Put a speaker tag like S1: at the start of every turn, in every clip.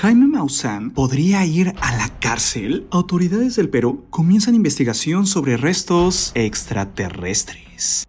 S1: Jaime Maussan podría ir a la cárcel. Autoridades del Perú comienzan investigación sobre restos extraterrestres.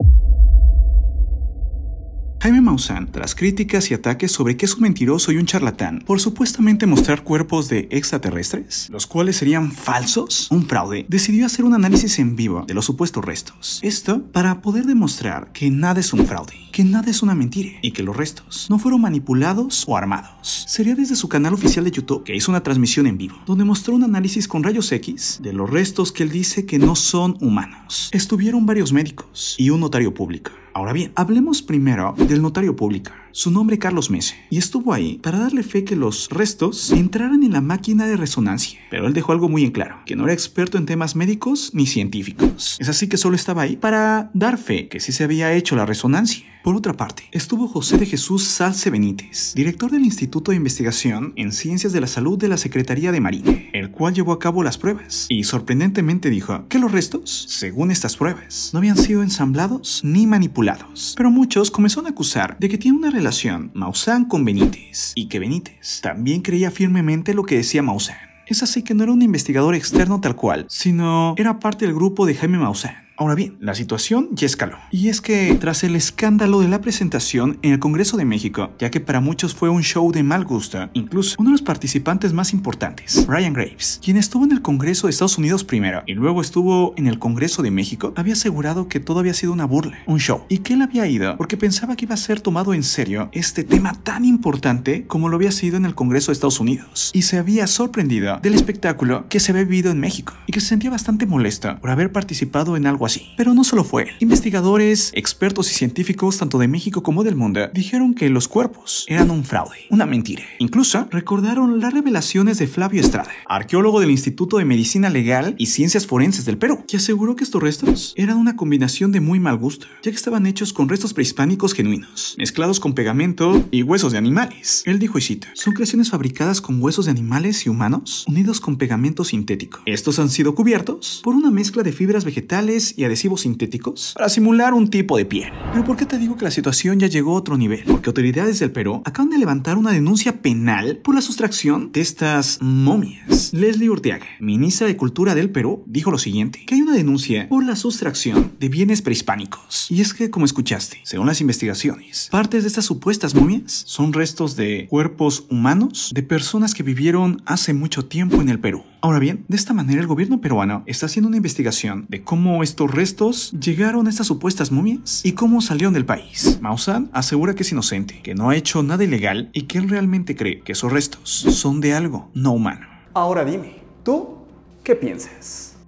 S1: Jaime Maussan, tras críticas y ataques sobre que es un mentiroso y un charlatán por supuestamente mostrar cuerpos de extraterrestres, los cuales serían falsos, un fraude, decidió hacer un análisis en vivo de los supuestos restos. Esto para poder demostrar que nada es un fraude, que nada es una mentira y que los restos no fueron manipulados o armados. Sería desde su canal oficial de YouTube que hizo una transmisión en vivo, donde mostró un análisis con rayos X de los restos que él dice que no son humanos. Estuvieron varios médicos y un notario público. Ahora bien, hablemos primero del notario público su nombre Carlos Mese, y estuvo ahí para darle fe que los restos entraran en la máquina de resonancia. Pero él dejó algo muy en claro, que no era experto en temas médicos ni científicos. Es así que solo estaba ahí para dar fe que sí se había hecho la resonancia. Por otra parte, estuvo José de Jesús Salce Benítez, director del Instituto de Investigación en Ciencias de la Salud de la Secretaría de Marina, el cual llevó a cabo las pruebas y sorprendentemente dijo que los restos, según estas pruebas, no habían sido ensamblados ni manipulados. Pero muchos comenzaron a acusar de que tiene una relación Maussan con Benítez y que Benítez también creía firmemente lo que decía Maussan. Es así que no era un investigador externo tal cual, sino era parte del grupo de Jaime Maussan Ahora bien, la situación ya escaló. Y es que tras el escándalo de la presentación en el Congreso de México, ya que para muchos fue un show de mal gusto, incluso uno de los participantes más importantes, Ryan Graves, quien estuvo en el Congreso de Estados Unidos primero y luego estuvo en el Congreso de México, había asegurado que todo había sido una burla, un show, y que él había ido porque pensaba que iba a ser tomado en serio este tema tan importante como lo había sido en el Congreso de Estados Unidos, y se había sorprendido del espectáculo que se había vivido en México, y que se sentía bastante molesta por haber participado en algo pero no solo fue él. Investigadores, expertos y científicos tanto de México como del mundo dijeron que los cuerpos eran un fraude, una mentira. Incluso recordaron las revelaciones de Flavio Estrada, arqueólogo del Instituto de Medicina Legal y Ciencias Forenses del Perú, que aseguró que estos restos eran una combinación de muy mal gusto, ya que estaban hechos con restos prehispánicos genuinos, mezclados con pegamento y huesos de animales. Él dijo y cita, son creaciones fabricadas con huesos de animales y humanos unidos con pegamento sintético. Estos han sido cubiertos por una mezcla de fibras vegetales y adhesivos sintéticos para simular un tipo de piel. Pero ¿por qué te digo que la situación ya llegó a otro nivel? Porque autoridades del Perú acaban de levantar una denuncia penal por la sustracción de estas momias. Leslie Urteaga, ministra de Cultura del Perú, dijo lo siguiente, que hay una denuncia por la sustracción de bienes prehispánicos. Y es que, como escuchaste, según las investigaciones, partes de estas supuestas momias son restos de cuerpos humanos de personas que vivieron hace mucho tiempo en el Perú. Ahora bien, de esta manera el gobierno peruano está haciendo una investigación de cómo estos restos llegaron a estas supuestas momias y cómo salieron del país. Maussan asegura que es inocente, que no ha hecho nada ilegal y que él realmente cree que esos restos son de algo no humano. Ahora dime, ¿tú qué piensas?